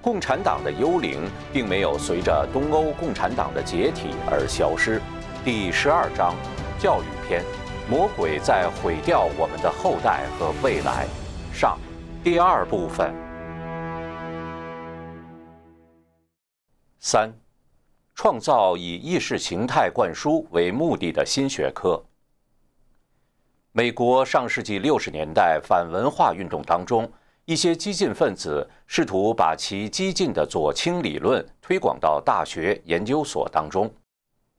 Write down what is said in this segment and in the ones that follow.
共产党的幽灵并没有随着东欧共产党的解体而消失。第十二章，教育篇：魔鬼在毁掉我们的后代和未来。上，第二部分。三，创造以意识形态灌输为目的的新学科。美国上世纪六十年代反文化运动当中。一些激进分子试图把其激进的左倾理论推广到大学研究所当中。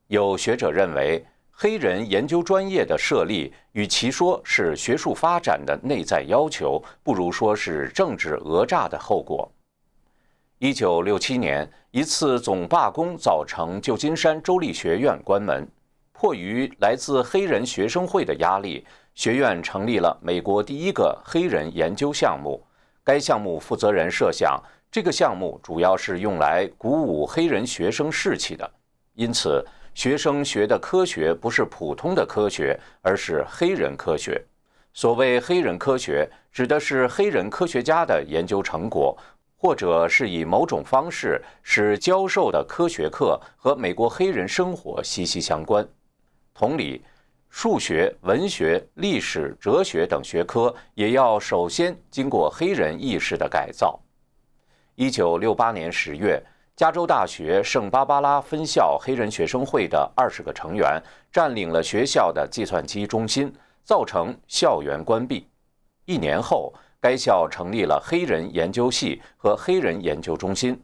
有学者认为，黑人研究专业的设立与其说是学术发展的内在要求，不如说是政治讹诈的后果。一九六七年，一次总罢工造成旧金山州立学院关门。迫于来自黑人学生会的压力，学院成立了美国第一个黑人研究项目。该项目负责人设想，这个项目主要是用来鼓舞黑人学生士气的。因此，学生学的科学不是普通的科学，而是黑人科学。所谓黑人科学，指的是黑人科学家的研究成果，或者是以某种方式使教授的科学课和美国黑人生活息息相关。同理。数学、文学、历史、哲学等学科也要首先经过黑人意识的改造。1968年10月，加州大学圣芭芭拉分校黑人学生会的20个成员占领了学校的计算机中心，造成校园关闭。一年后，该校成立了黑人研究系和黑人研究中心。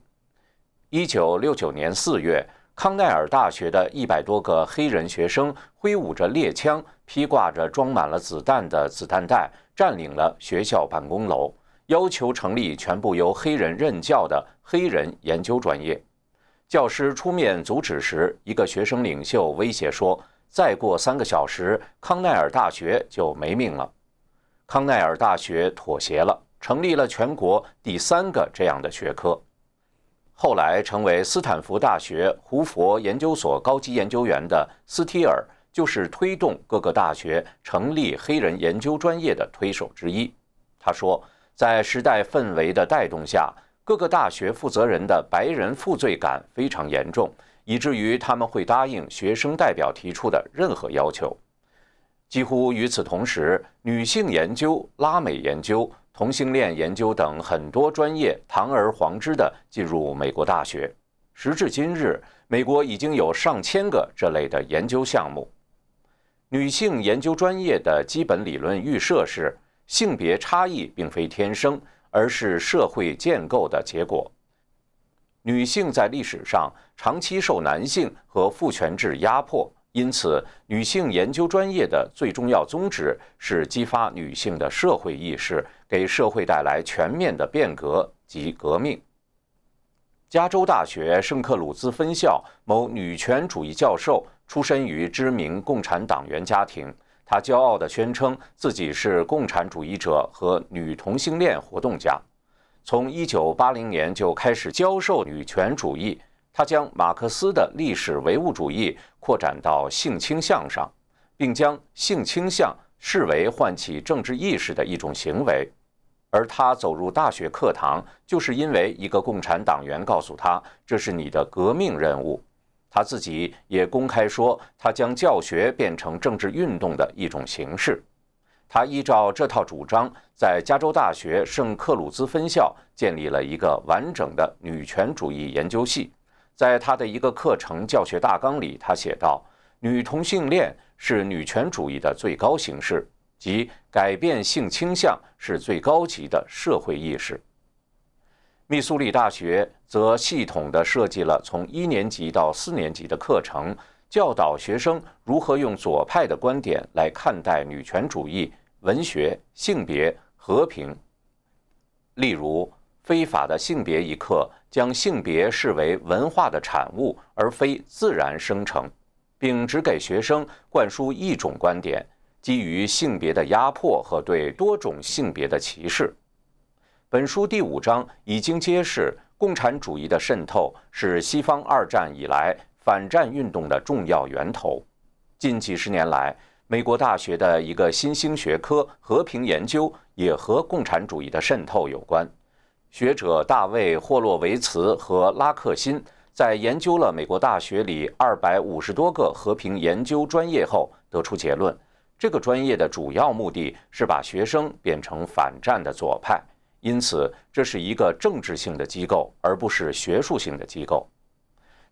1969年4月。康奈尔大学的一百多个黑人学生挥舞着猎枪，披挂着装满了子弹的子弹袋，占领了学校办公楼，要求成立全部由黑人任教的黑人研究专业。教师出面阻止时，一个学生领袖威胁说：“再过三个小时，康奈尔大学就没命了。”康奈尔大学妥协了，成立了全国第三个这样的学科。后来成为斯坦福大学胡佛研究所高级研究员的斯提尔，就是推动各个大学成立黑人研究专业的推手之一。他说，在时代氛围的带动下，各个大学负责人的白人负罪感非常严重，以至于他们会答应学生代表提出的任何要求。几乎与此同时，女性研究、拉美研究。同性恋研究等很多专业堂而皇之地进入美国大学。时至今日，美国已经有上千个这类的研究项目。女性研究专业的基本理论预设是，性别差异并非天生，而是社会建构的结果。女性在历史上长期受男性和父权制压迫，因此，女性研究专业的最重要宗旨是激发女性的社会意识。给社会带来全面的变革及革命。加州大学圣克鲁兹分校某女权主义教授出身于知名共产党员家庭，她骄傲地宣称自己是共产主义者和女同性恋活动家。从一九八零年就开始教授女权主义，她将马克思的历史唯物主义扩展到性倾向上，并将性倾向。视为唤起政治意识的一种行为，而他走入大学课堂，就是因为一个共产党员告诉他这是你的革命任务。他自己也公开说，他将教学变成政治运动的一种形式。他依照这套主张，在加州大学圣克鲁兹分校建立了一个完整的女权主义研究系。在他的一个课程教学大纲里，他写道：“女同性恋。”是女权主义的最高形式，即改变性倾向是最高级的社会意识。密苏里大学则系统地设计了从一年级到四年级的课程，教导学生如何用左派的观点来看待女权主义、文学、性别、和平。例如，《非法的性别》一课将性别视为文化的产物，而非自然生成。并只给学生灌输一种观点，基于性别的压迫和对多种性别的歧视。本书第五章已经揭示，共产主义的渗透是西方二战以来反战运动的重要源头。近几十年来，美国大学的一个新兴学科——和平研究，也和共产主义的渗透有关。学者大卫·霍洛维茨和拉克辛。在研究了美国大学里二百五十多个和平研究专业后，得出结论：这个专业的主要目的是把学生变成反战的左派，因此这是一个政治性的机构，而不是学术性的机构。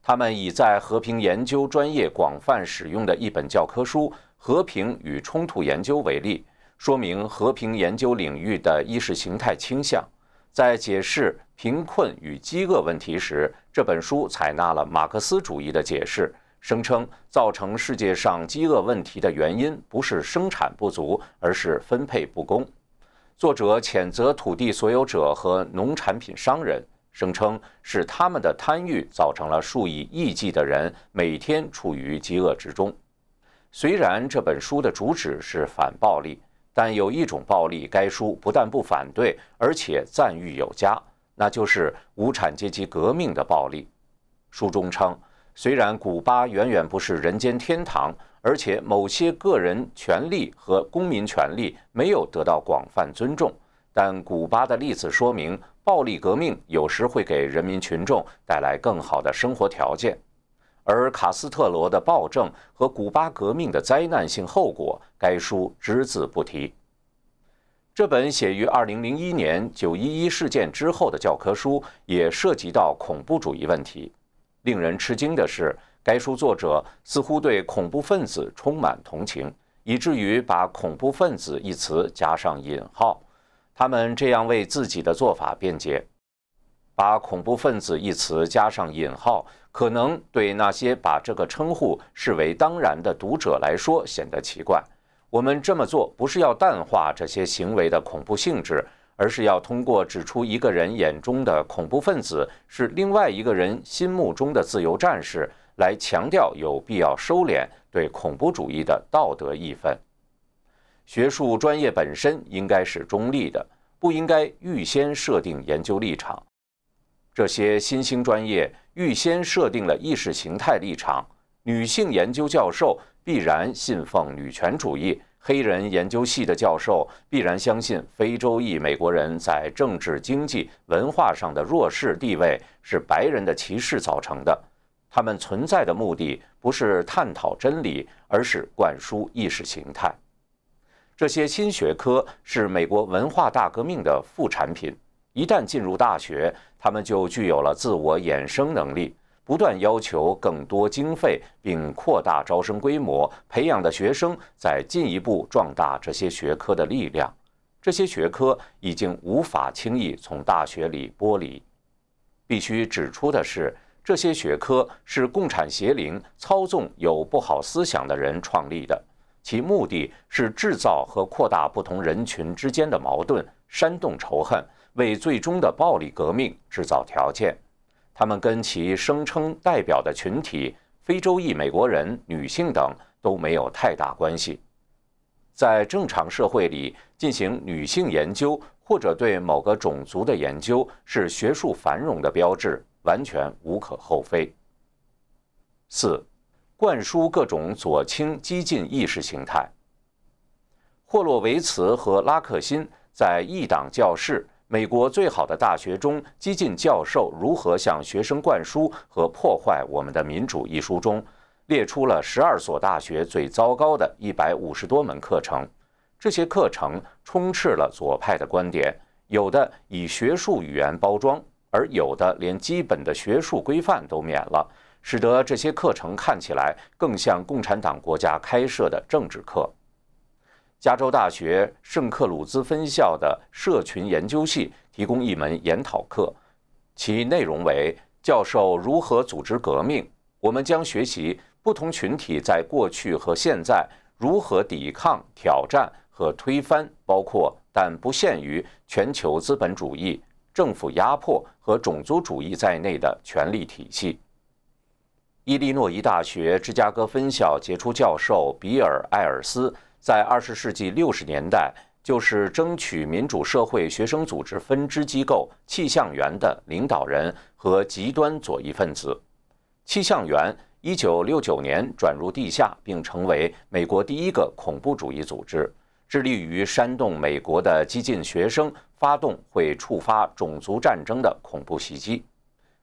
他们以在和平研究专业广泛使用的一本教科书《和平与冲突研究》为例，说明和平研究领域的意识形态倾向。在解释贫困与饥饿问题时，这本书采纳了马克思主义的解释，声称造成世界上饥饿问题的原因不是生产不足，而是分配不公。作者谴责土地所有者和农产品商人，声称是他们的贪欲造成了数以亿计的人每天处于饥饿之中。虽然这本书的主旨是反暴力，但有一种暴力，该书不但不反对，而且赞誉有加。那就是无产阶级革命的暴力。书中称，虽然古巴远远不是人间天堂，而且某些个人权利和公民权利没有得到广泛尊重，但古巴的例子说明，暴力革命有时会给人民群众带来更好的生活条件。而卡斯特罗的暴政和古巴革命的灾难性后果，该书只字不提。这本写于2001年911事件之后的教科书也涉及到恐怖主义问题。令人吃惊的是，该书作者似乎对恐怖分子充满同情，以至于把“恐怖分子”一词加上引号。他们这样为自己的做法辩解：“把‘恐怖分子’一词加上引号，可能对那些把这个称呼视为当然的读者来说显得奇怪。”我们这么做不是要淡化这些行为的恐怖性质，而是要通过指出一个人眼中的恐怖分子是另外一个人心目中的自由战士，来强调有必要收敛对恐怖主义的道德义愤。学术专业本身应该是中立的，不应该预先设定研究立场。这些新兴专业预先设定了意识形态立场，女性研究教授。必然信奉女权主义、黑人研究系的教授必然相信非洲裔美国人，在政治、经济、文化上的弱势地位是白人的歧视造成的。他们存在的目的不是探讨真理，而是灌输意识形态。这些新学科是美国文化大革命的副产品。一旦进入大学，他们就具有了自我衍生能力。不断要求更多经费，并扩大招生规模，培养的学生在进一步壮大这些学科的力量。这些学科已经无法轻易从大学里剥离。必须指出的是，这些学科是共产邪灵操纵有不好思想的人创立的，其目的是制造和扩大不同人群之间的矛盾，煽动仇恨，为最终的暴力革命制造条件。他们跟其声称代表的群体——非洲裔美国人、女性等都没有太大关系。在正常社会里进行女性研究或者对某个种族的研究是学术繁荣的标志，完全无可厚非。四、灌输各种左倾激进意识形态。霍洛维茨和拉克辛在一党教室。《美国最好的大学中激进教授如何向学生灌输和破坏我们的民主》一书中，列出了十二所大学最糟糕的一百五十多门课程。这些课程充斥了左派的观点，有的以学术语言包装，而有的连基本的学术规范都免了，使得这些课程看起来更像共产党国家开设的政治课。加州大学圣克鲁兹分校的社群研究系提供一门研讨课，其内容为“教授如何组织革命”。我们将学习不同群体在过去和现在如何抵抗、挑战和推翻，包括但不限于全球资本主义、政府压迫和种族主义在内的权力体系。伊利诺伊大学芝加哥分校杰出教授比尔·艾尔斯。在二十世纪六十年代，就是争取民主社会学生组织分支机构“气象员”的领导人和极端左翼分子。气象员一九六九年转入地下，并成为美国第一个恐怖主义组织，致力于煽动美国的激进学生发动会触发种族战争的恐怖袭击。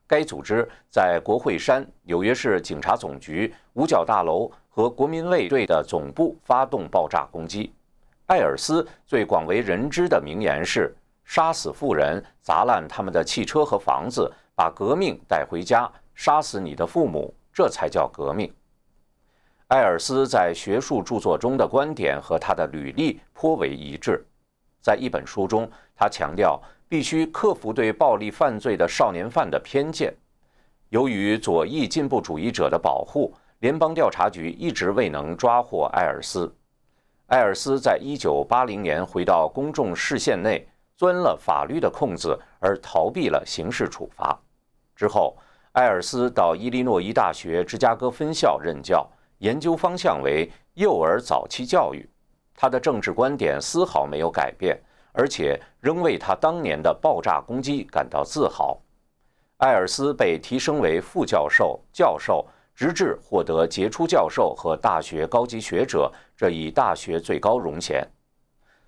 该组织在国会山、纽约市警察总局、五角大楼。和国民卫队的总部发动爆炸攻击。艾尔斯最广为人知的名言是：“杀死富人，砸烂他们的汽车和房子，把革命带回家，杀死你的父母，这才叫革命。”艾尔斯在学术著作中的观点和他的履历颇为一致。在一本书中，他强调必须克服对暴力犯罪的少年犯的偏见。由于左翼进步主义者的保护。联邦调查局一直未能抓获艾尔斯。艾尔斯在一九八零年回到公众视线内，钻了法律的空子而逃避了刑事处罚。之后，艾尔斯到伊利诺伊大学芝加哥分校任教，研究方向为幼儿早期教育。他的政治观点丝毫没有改变，而且仍为他当年的爆炸攻击感到自豪。艾尔斯被提升为副教授、教授。直至获得杰出教授和大学高级学者这一大学最高荣衔，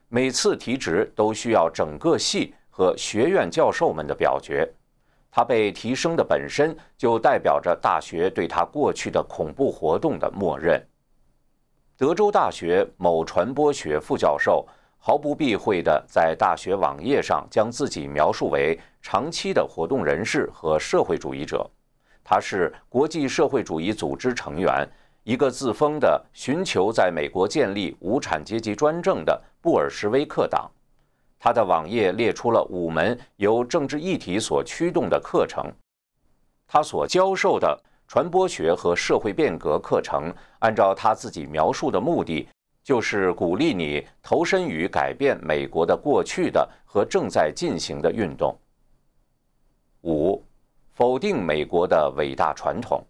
每次提职都需要整个系和学院教授们的表决。他被提升的本身就代表着大学对他过去的恐怖活动的默认。德州大学某传播学副教授毫不避讳地在大学网页上将自己描述为长期的活动人士和社会主义者。他是国际社会主义组织成员，一个自封的寻求在美国建立无产阶级专政的布尔什维克党。他的网页列出了五门由政治议题所驱动的课程。他所教授的传播学和社会变革课程，按照他自己描述的目的，就是鼓励你投身于改变美国的过去的和正在进行的运动。五。否定美国的伟大传统。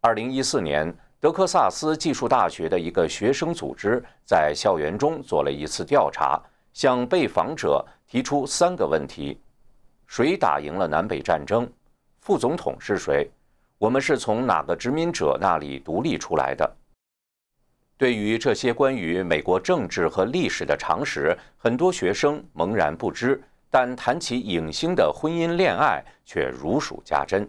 二零一四年，德克萨斯技术大学的一个学生组织在校园中做了一次调查，向被访者提出三个问题：谁打赢了南北战争？副总统是谁？我们是从哪个殖民者那里独立出来的？对于这些关于美国政治和历史的常识，很多学生茫然不知。但谈起影星的婚姻恋爱，却如数家珍。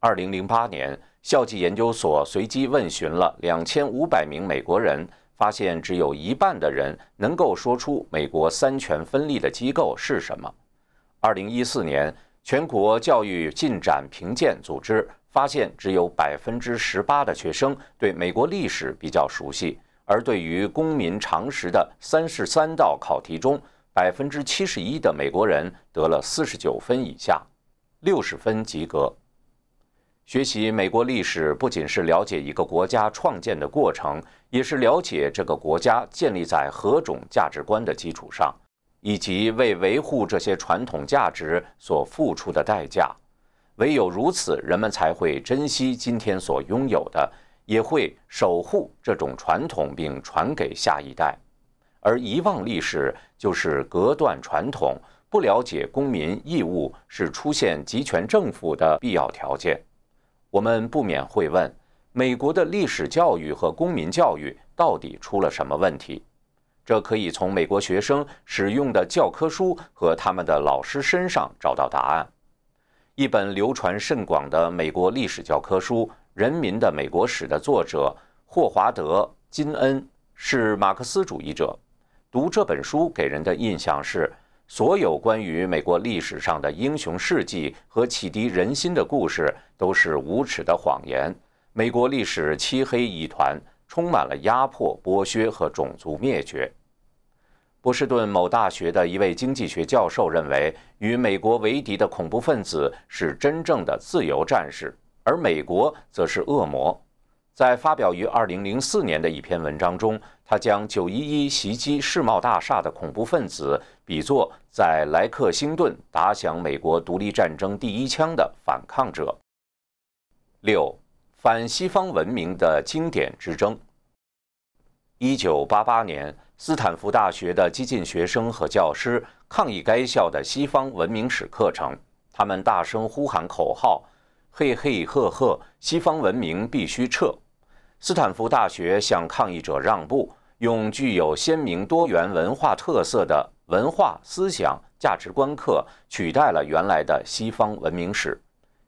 二零零八年，校际研究所随机问询了两千五百名美国人，发现只有一半的人能够说出美国三权分立的机构是什么。二零一四年，全国教育进展评鉴组织发现，只有百分之十八的学生对美国历史比较熟悉，而对于公民常识的三十三道考题中，百分之七十一的美国人得了四十九分以下，六十分及格。学习美国历史不仅是了解一个国家创建的过程，也是了解这个国家建立在何种价值观的基础上，以及为维护这些传统价值所付出的代价。唯有如此，人们才会珍惜今天所拥有的，也会守护这种传统并传给下一代。而遗忘历史就是隔断传统，不了解公民义务是出现集权政府的必要条件。我们不免会问：美国的历史教育和公民教育到底出了什么问题？这可以从美国学生使用的教科书和他们的老师身上找到答案。一本流传甚广的美国历史教科书《人民的美国史》的作者霍华德·金恩是马克思主义者。读这本书给人的印象是，所有关于美国历史上的英雄事迹和启迪人心的故事都是无耻的谎言。美国历史漆黑一团，充满了压迫、剥削和种族灭绝。波士顿某大学的一位经济学教授认为，与美国为敌的恐怖分子是真正的自由战士，而美国则是恶魔。在发表于2004年的一篇文章中，他将911袭击世贸大厦的恐怖分子比作在莱克星顿打响美国独立战争第一枪的反抗者。六反西方文明的经典之争。1988年，斯坦福大学的激进学生和教师抗议该校的西方文明史课程，他们大声呼喊口号。嘿嘿呵呵，西方文明必须撤。斯坦福大学向抗议者让步，用具有鲜明多元文化特色的文化思想价值观课取代了原来的西方文明史。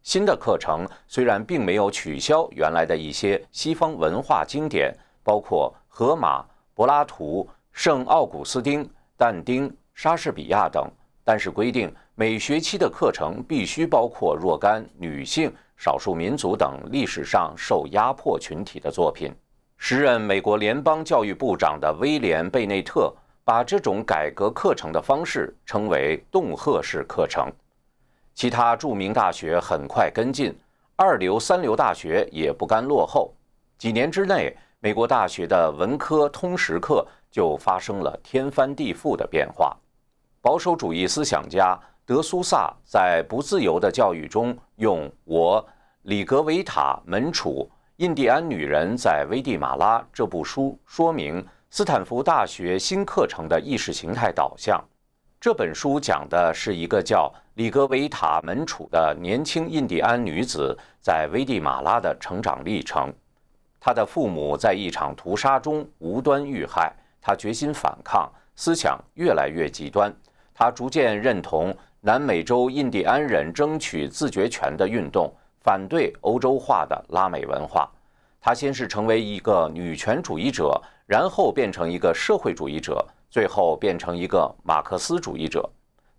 新的课程虽然并没有取消原来的一些西方文化经典，包括荷马、柏拉图、圣奥古斯丁、但丁、莎士比亚等。但是规定，每学期的课程必须包括若干女性、少数民族等历史上受压迫群体的作品。时任美国联邦教育部长的威廉·贝内特把这种改革课程的方式称为“恫吓式课程”。其他著名大学很快跟进，二流、三流大学也不甘落后。几年之内，美国大学的文科通识课就发生了天翻地覆的变化。保守主义思想家德苏萨在《不自由的教育》中，用《我，里格维塔门楚，印第安女人在危地马拉》这部书说明斯坦福大学新课程的意识形态导向。这本书讲的是一个叫里格维塔门楚的年轻印第安女子在危地马拉的成长历程。她的父母在一场屠杀中无端遇害，她决心反抗，思想越来越极端。他逐渐认同南美洲印第安人争取自决权的运动，反对欧洲化的拉美文化。他先是成为一个女权主义者，然后变成一个社会主义者，最后变成一个马克思主义者。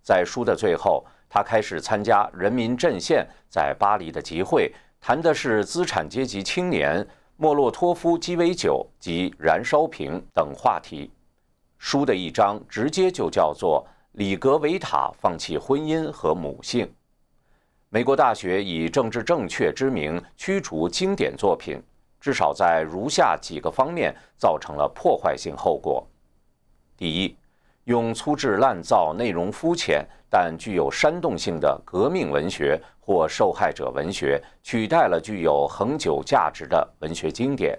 在书的最后，他开始参加人民阵线在巴黎的集会，谈的是资产阶级青年、莫洛托夫鸡尾酒及燃烧瓶等话题。书的一章直接就叫做。里格维塔放弃婚姻和母性。美国大学以政治正确之名驱逐经典作品，至少在如下几个方面造成了破坏性后果：第一，用粗制滥造、内容肤浅但具有煽动性的革命文学或受害者文学取代了具有恒久价值的文学经典；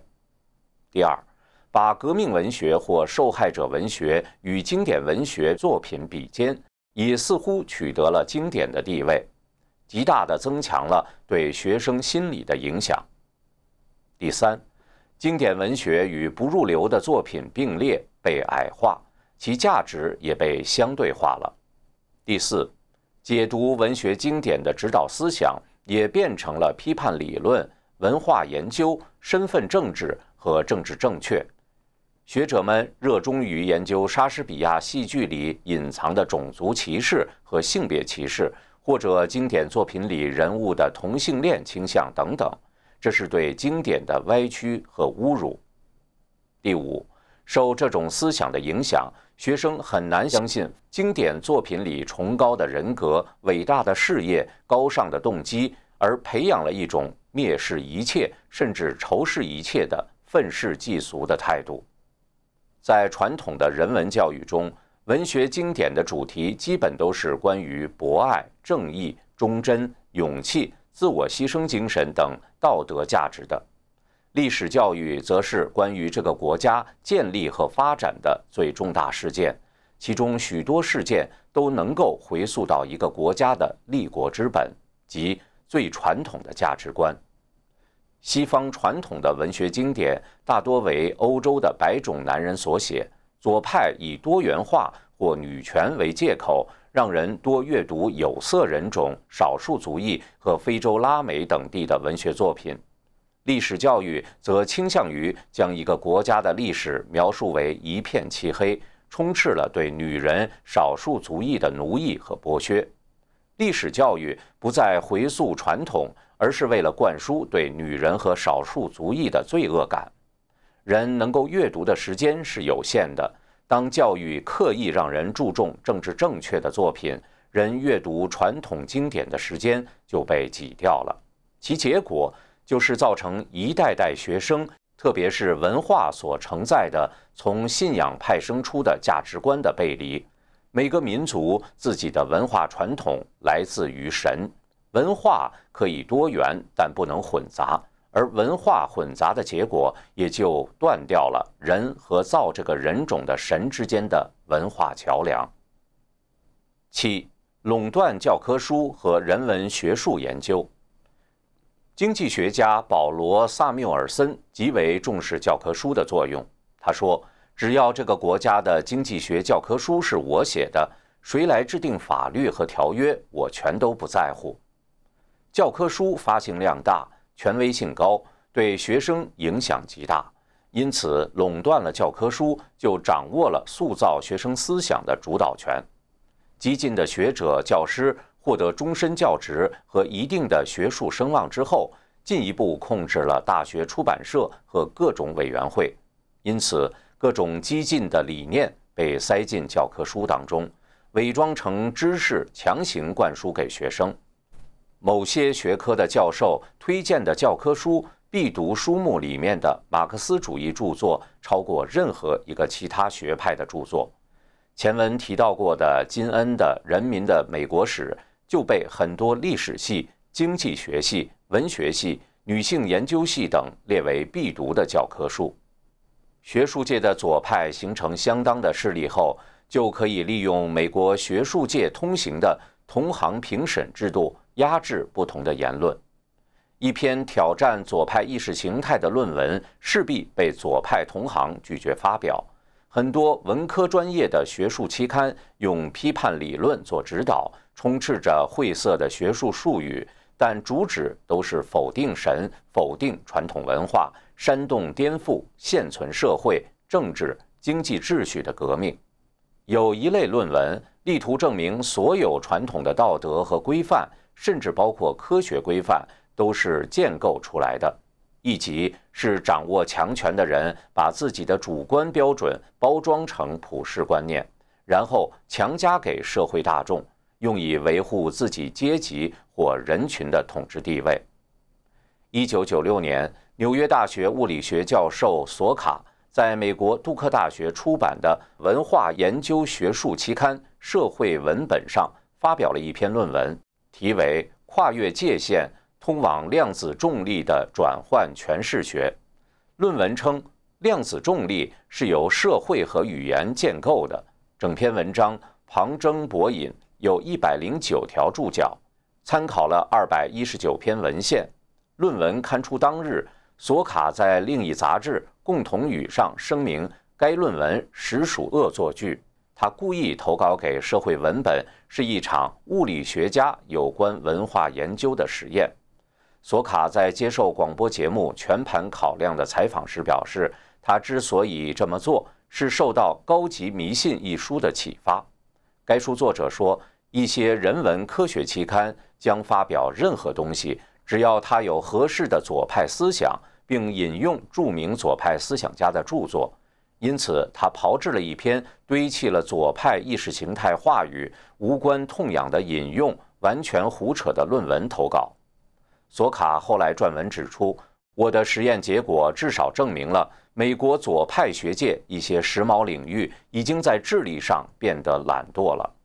第二，把革命文学或受害者文学与经典文学作品比肩，也似乎取得了经典的地位，极大地增强了对学生心理的影响。第三，经典文学与不入流的作品并列被矮化，其价值也被相对化了。第四，解读文学经典的指导思想也变成了批判理论、文化研究、身份政治和政治正确。学者们热衷于研究莎士比亚戏剧里隐藏的种族歧视和性别歧视，或者经典作品里人物的同性恋倾向等等，这是对经典的歪曲和侮辱。第五，受这种思想的影响，学生很难相信经典作品里崇高的人格、伟大的事业、高尚的动机，而培养了一种蔑视一切甚至仇视一切的愤世嫉俗的态度。在传统的人文教育中，文学经典的主题基本都是关于博爱、正义、忠贞、勇气、自我牺牲精神等道德价值的。历史教育则是关于这个国家建立和发展的最重大事件，其中许多事件都能够回溯到一个国家的立国之本及最传统的价值观。西方传统的文学经典大多为欧洲的白种男人所写，左派以多元化或女权为借口，让人多阅读有色人种、少数族裔和非洲、拉美等地的文学作品。历史教育则倾向于将一个国家的历史描述为一片漆黑，充斥了对女人、少数族裔的奴役和剥削。历史教育不再回溯传统。而是为了灌输对女人和少数族裔的罪恶感。人能够阅读的时间是有限的，当教育刻意让人注重政治正确的作品，人阅读传统经典的时间就被挤掉了。其结果就是造成一代代学生，特别是文化所承载的从信仰派生出的价值观的背离。每个民族自己的文化传统来自于神。文化可以多元，但不能混杂。而文化混杂的结果，也就断掉了人和造这个人种的神之间的文化桥梁。七，垄断教科书和人文学术研究。经济学家保罗·萨缪尔森极为重视教科书的作用。他说：“只要这个国家的经济学教科书是我写的，谁来制定法律和条约，我全都不在乎。”教科书发行量大，权威性高，对学生影响极大。因此，垄断了教科书，就掌握了塑造学生思想的主导权。激进的学者、教师获得终身教职和一定的学术声望之后，进一步控制了大学出版社和各种委员会。因此，各种激进的理念被塞进教科书当中，伪装成知识，强行灌输给学生。某些学科的教授推荐的教科书必读书目里面的马克思主义著作，超过任何一个其他学派的著作。前文提到过的金恩的《人民的美国史》就被很多历史系、经济学系、文学系、女性研究系等列为必读的教科书。学术界的左派形成相当的势力后，就可以利用美国学术界通行的。同行评审制度压制不同的言论。一篇挑战左派意识形态的论文势必被左派同行拒绝发表。很多文科专业的学术期刊用批判理论做指导，充斥着晦涩的学术术语，但主旨都是否定神、否定传统文化、煽动颠覆现存社会政治经济秩序的革命。有一类论文力图证明，所有传统的道德和规范，甚至包括科学规范，都是建构出来的；，以及是掌握强权的人把自己的主观标准包装成普世观念，然后强加给社会大众，用以维护自己阶级或人群的统治地位。一九九六年，纽约大学物理学教授索卡。在美国杜克大学出版的文化研究学术期刊《社会文本》上发表了一篇论文，题为《跨越界限：通往量子重力的转换诠释学》。论文称，量子重力是由社会和语言建构的。整篇文章旁征博引，有一百零九条注脚，参考了二百一十九篇文献。论文刊出当日。索卡在另一杂志《共同语》上声明，该论文实属恶作剧。他故意投稿给《社会文本》是一场物理学家有关文化研究的实验。索卡在接受广播节目《全盘考量》的采访时表示，他之所以这么做是受到《高级迷信》一书的启发。该书作者说，一些人文科学期刊将发表任何东西。只要他有合适的左派思想，并引用著名左派思想家的著作，因此他炮制了一篇堆砌了左派意识形态话语、无关痛痒的引用、完全胡扯的论文投稿。索卡后来撰文指出，我的实验结果至少证明了美国左派学界一些时髦领域已经在智力上变得懒惰了。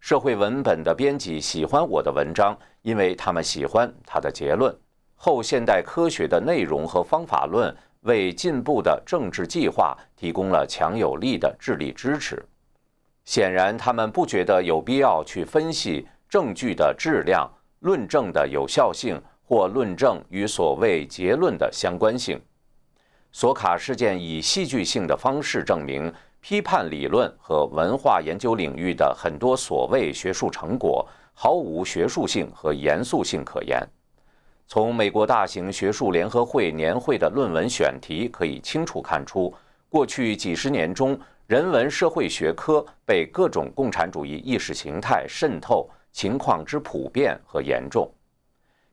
社会文本的编辑喜欢我的文章，因为他们喜欢他的结论。后现代科学的内容和方法论为进步的政治计划提供了强有力的智力支持。显然，他们不觉得有必要去分析证据的质量、论证的有效性或论证与所谓结论的相关性。索卡事件以戏剧性的方式证明。批判理论和文化研究领域的很多所谓学术成果毫无学术性和严肃性可言。从美国大型学术联合会年会的论文选题可以清楚看出，过去几十年中人文社会学科被各种共产主义意识形态渗透情况之普遍和严重。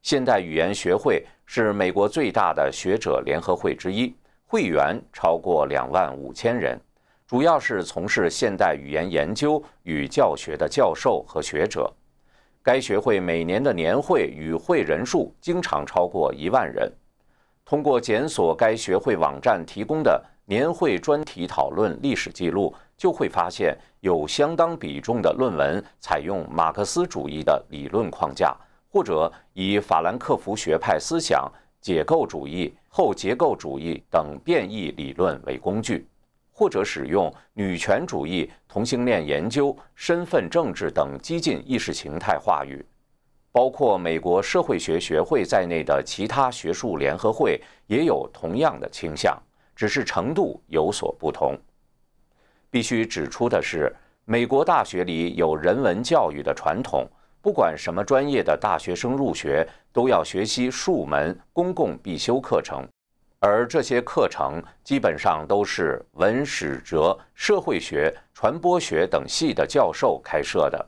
现代语言学会是美国最大的学者联合会之一，会员超过两万五千人。主要是从事现代语言研究与教学的教授和学者。该学会每年的年会与会人数经常超过一万人。通过检索该学会网站提供的年会专题讨论历史记录，就会发现有相当比重的论文采用马克思主义的理论框架，或者以法兰克福学派思想、解构主义、后结构主义等变异理论为工具。或者使用女权主义、同性恋研究、身份政治等激进意识形态话语，包括美国社会学学会在内的其他学术联合会也有同样的倾向，只是程度有所不同。必须指出的是，美国大学里有人文教育的传统，不管什么专业的大学生入学都要学习数门公共必修课程。而这些课程基本上都是文史哲、社会学、传播学等系的教授开设的。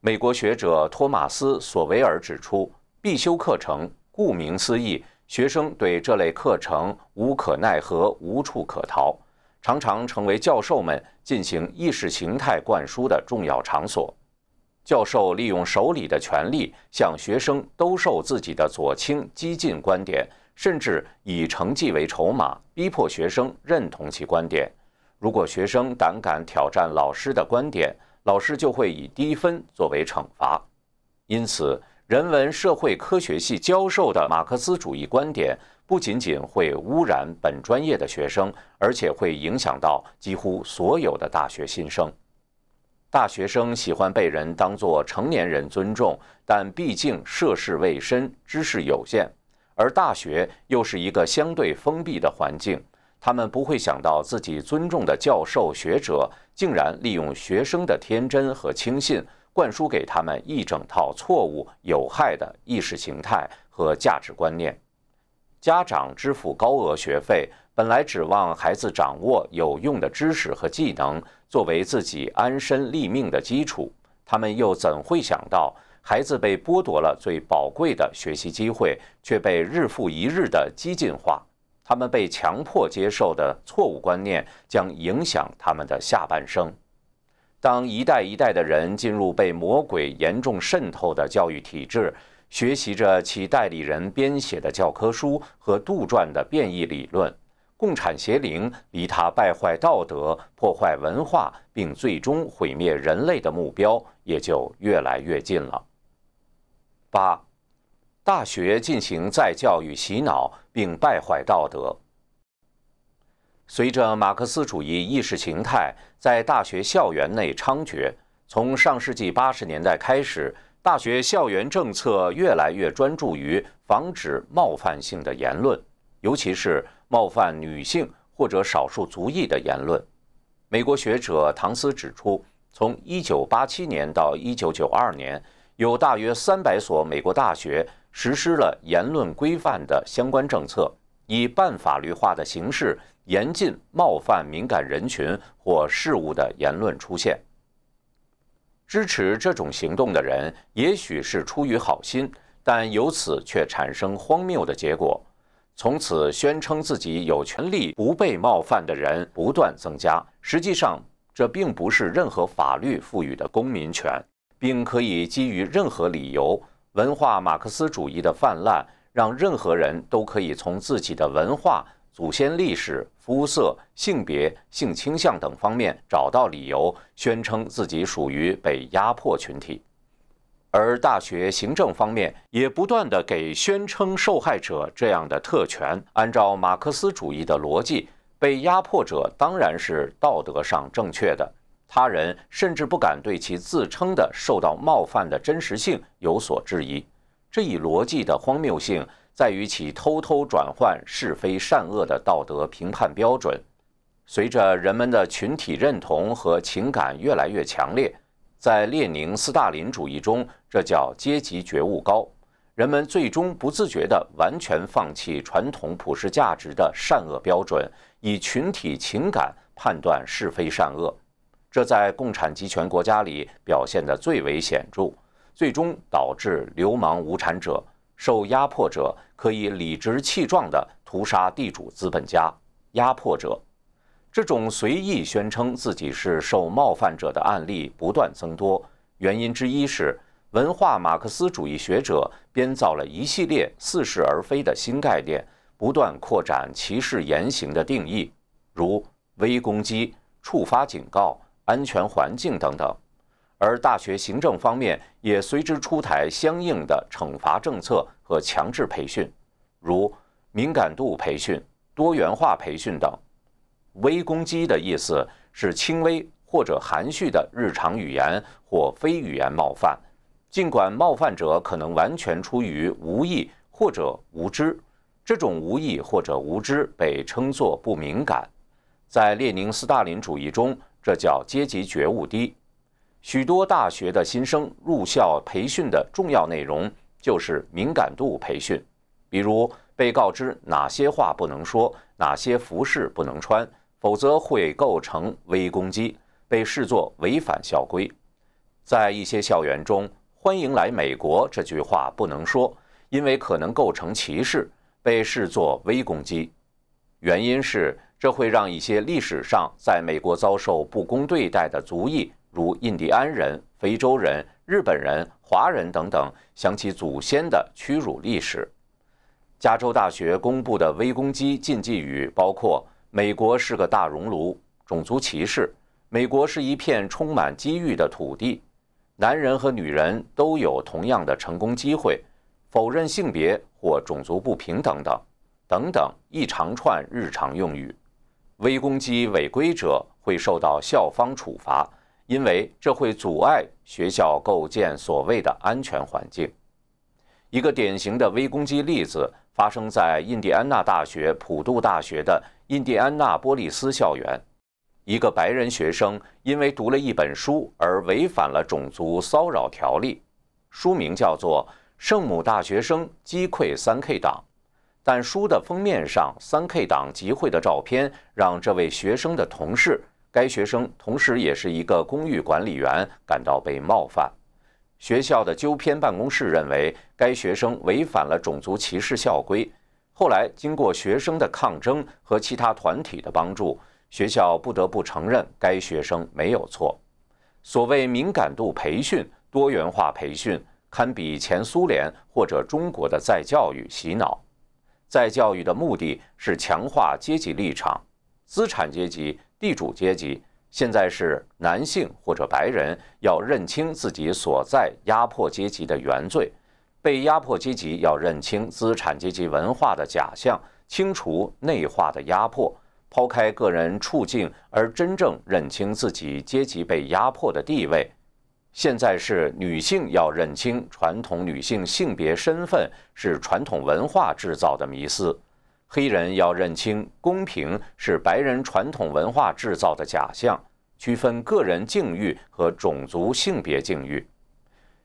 美国学者托马斯·索维尔指出，必修课程顾名思义，学生对这类课程无可奈何、无处可逃，常常成为教授们进行意识形态灌输的重要场所。教授利用手里的权力，向学生兜售自己的左倾激进观点。甚至以成绩为筹码，逼迫学生认同其观点。如果学生胆敢挑战老师的观点，老师就会以低分作为惩罚。因此，人文社会科学系教授的马克思主义观点不仅仅会污染本专业的学生，而且会影响到几乎所有的大学新生。大学生喜欢被人当做成年人尊重，但毕竟涉世未深，知识有限。而大学又是一个相对封闭的环境，他们不会想到自己尊重的教授学者竟然利用学生的天真和轻信，灌输给他们一整套错误、有害的意识形态和价值观念。家长支付高额学费，本来指望孩子掌握有用的知识和技能，作为自己安身立命的基础，他们又怎会想到？孩子被剥夺了最宝贵的学习机会，却被日复一日的激进化。他们被强迫接受的错误观念将影响他们的下半生。当一代一代的人进入被魔鬼严重渗透的教育体制，学习着其代理人编写的教科书和杜撰的变异理论，共产邪灵离他败坏道德、破坏文化，并最终毁灭人类的目标也就越来越近了。八，大学进行再教育洗脑并败坏道德。随着马克思主义意识形态在大学校园内猖獗，从上世纪八十年代开始，大学校园政策越来越专注于防止冒犯性的言论，尤其是冒犯女性或者少数族裔的言论。美国学者唐斯指出，从一九八七年到一九九二年。有大约三百所美国大学实施了言论规范的相关政策，以半法律化的形式严禁冒犯敏感人群或事物的言论出现。支持这种行动的人也许是出于好心，但由此却产生荒谬的结果。从此，宣称自己有权利不被冒犯的人不断增加。实际上，这并不是任何法律赋予的公民权。并可以基于任何理由，文化马克思主义的泛滥，让任何人都可以从自己的文化、祖先、历史、肤色、性别、性倾向等方面找到理由，宣称自己属于被压迫群体。而大学行政方面也不断的给宣称受害者这样的特权。按照马克思主义的逻辑，被压迫者当然是道德上正确的。他人甚至不敢对其自称的受到冒犯的真实性有所质疑。这一逻辑的荒谬性在于其偷偷转换是非善恶的道德评判标准。随着人们的群体认同和情感越来越强烈，在列宁斯大林主义中，这叫阶级觉悟高。人们最终不自觉地完全放弃传统普世价值的善恶标准，以群体情感判断是非善恶。这在共产集权国家里表现得最为显著，最终导致流氓无产者受压迫者可以理直气壮地屠杀地主资本家压迫者。这种随意宣称自己是受冒犯者的案例不断增多，原因之一是文化马克思主义学者编造了一系列似是而非的新概念，不断扩展歧视言行的定义，如微攻击、触发警告。安全环境等等，而大学行政方面也随之出台相应的惩罚政策和强制培训，如敏感度培训、多元化培训等。微攻击的意思是轻微或者含蓄的日常语言或非语言冒犯，尽管冒犯者可能完全出于无意或者无知，这种无意或者无知被称作不敏感。在列宁斯大林主义中。这叫阶级觉悟低。许多大学的新生入校培训的重要内容就是敏感度培训，比如被告知哪些话不能说，哪些服饰不能穿，否则会构成微攻击，被视作违反校规。在一些校园中，“欢迎来美国”这句话不能说，因为可能构成歧视，被视作微攻击。原因是。这会让一些历史上在美国遭受不公对待的族裔，如印第安人、非洲人、日本人、华人等等，想起祖先的屈辱历史。加州大学公布的微攻击禁忌语包括：“美国是个大熔炉，种族歧视；美国是一片充满机遇的土地，男人和女人都有同样的成功机会；否认性别或种族不平等等等等一长串日常用语。”微攻击违规者会受到校方处罚，因为这会阻碍学校构建所谓的安全环境。一个典型的微攻击例子发生在印第安纳大学、普渡大学的印第安纳波利斯校园，一个白人学生因为读了一本书而违反了种族骚扰条例，书名叫做《圣母大学生击溃三 K 党》。但书的封面上三 K 党集会的照片让这位学生的同事，该学生同时也是一个公寓管理员感到被冒犯。学校的纠偏办公室认为该学生违反了种族歧视校规。后来经过学生的抗争和其他团体的帮助，学校不得不承认该学生没有错。所谓敏感度培训、多元化培训，堪比前苏联或者中国的再教育、洗脑。再教育的目的是强化阶级立场，资产阶级、地主阶级现在是男性或者白人，要认清自己所在压迫阶级的原罪；被压迫阶级要认清资产阶级文化的假象，清除内化的压迫，抛开个人处境，而真正认清自己阶级被压迫的地位。现在是女性要认清传统女性性别身份是传统文化制造的迷思，黑人要认清公平是白人传统文化制造的假象，区分个人境遇和种族性别境遇，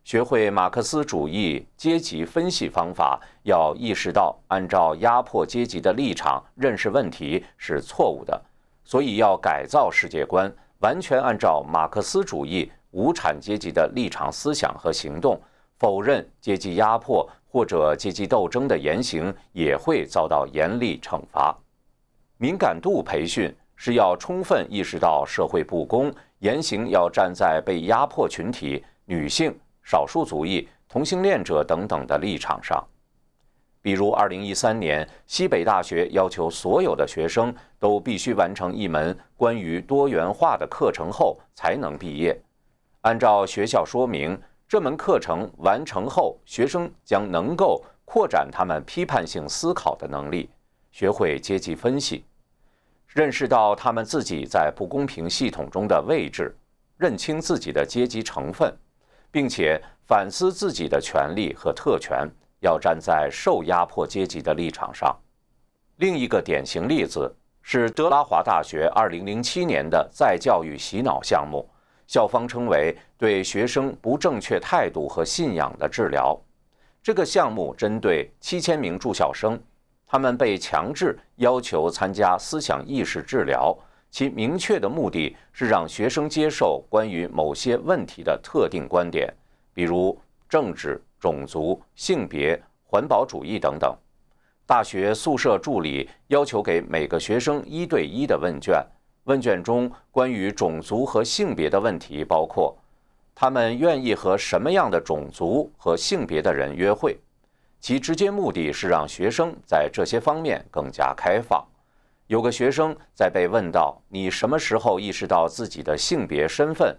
学会马克思主义阶级分析方法，要意识到按照压迫阶级的立场认识问题是错误的，所以要改造世界观，完全按照马克思主义。无产阶级的立场、思想和行动，否认阶级压迫或者阶级斗争的言行也会遭到严厉惩罚。敏感度培训是要充分意识到社会不公，言行要站在被压迫群体、女性、少数族裔、同性恋者等等的立场上。比如，二零一三年，西北大学要求所有的学生都必须完成一门关于多元化的课程后才能毕业。按照学校说明，这门课程完成后，学生将能够扩展他们批判性思考的能力，学会阶级分析，认识到他们自己在不公平系统中的位置，认清自己的阶级成分，并且反思自己的权利和特权，要站在受压迫阶级的立场上。另一个典型例子是德拉华大学2007年的再教育洗脑项目。校方称为对学生不正确态度和信仰的治疗。这个项目针对七千名住校生，他们被强制要求参加思想意识治疗。其明确的目的是让学生接受关于某些问题的特定观点，比如政治、种族、性别、环保主义等等。大学宿舍助理要求给每个学生一对一的问卷。问卷中关于种族和性别的问题包括：他们愿意和什么样的种族和性别的人约会？其直接目的是让学生在这些方面更加开放。有个学生在被问到“你什么时候意识到自己的性别身份？”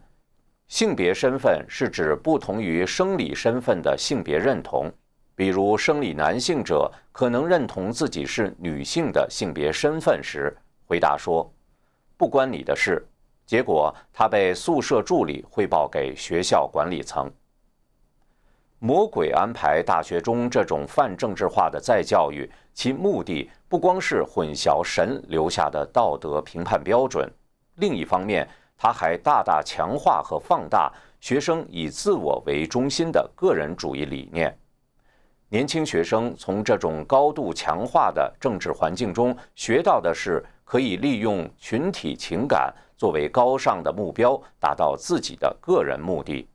性别身份是指不同于生理身份的性别认同，比如生理男性者可能认同自己是女性的性别身份时，回答说。不关你的事。结果，他被宿舍助理汇报给学校管理层。魔鬼安排大学中这种泛政治化的再教育，其目的不光是混淆神留下的道德评判标准，另一方面，他还大大强化和放大学生以自我为中心的个人主义理念。年轻学生从这种高度强化的政治环境中学到的是。可以利用群体情感作为高尚的目标，达到自己的个人目的。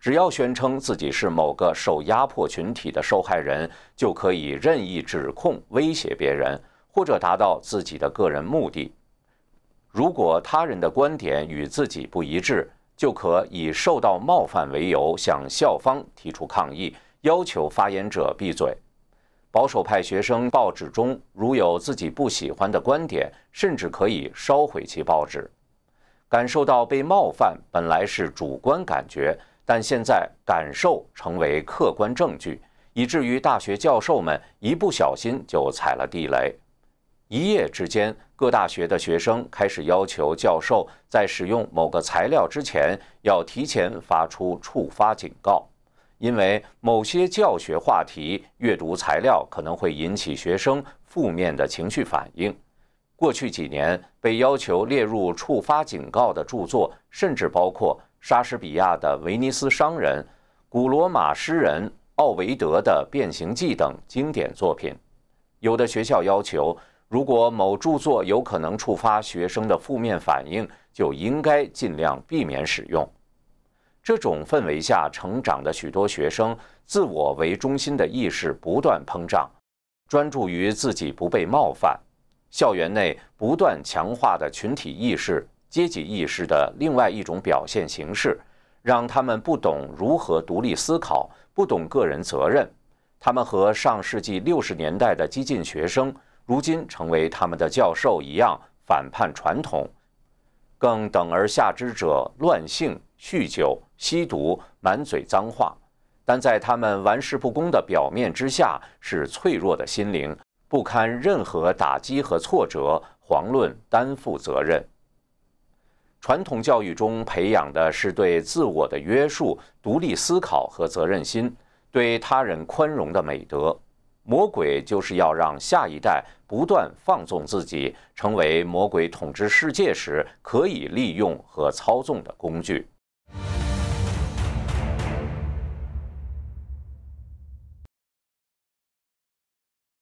只要宣称自己是某个受压迫群体的受害人，就可以任意指控、威胁别人，或者达到自己的个人目的。如果他人的观点与自己不一致，就可以受到冒犯为由向校方提出抗议，要求发言者闭嘴。保守派学生报纸中如有自己不喜欢的观点，甚至可以烧毁其报纸。感受到被冒犯本来是主观感觉，但现在感受成为客观证据，以至于大学教授们一不小心就踩了地雷。一夜之间，各大学的学生开始要求教授在使用某个材料之前要提前发出触发警告。因为某些教学话题、阅读材料可能会引起学生负面的情绪反应。过去几年，被要求列入触发警告的著作，甚至包括莎士比亚的《威尼斯商人》、古罗马诗人奥维德的《变形记》等经典作品。有的学校要求，如果某著作有可能触发学生的负面反应，就应该尽量避免使用。这种氛围下成长的许多学生，自我为中心的意识不断膨胀，专注于自己不被冒犯。校园内不断强化的群体意识、阶级意识的另外一种表现形式，让他们不懂如何独立思考，不懂个人责任。他们和上世纪六十年代的激进学生，如今成为他们的教授一样，反叛传统，更等而下之者，乱性酗酒。吸毒，满嘴脏话，但在他们玩世不恭的表面之下，是脆弱的心灵，不堪任何打击和挫折。遑论担负责任。传统教育中培养的是对自我的约束、独立思考和责任心，对他人宽容的美德。魔鬼就是要让下一代不断放纵自己，成为魔鬼统治世界时可以利用和操纵的工具。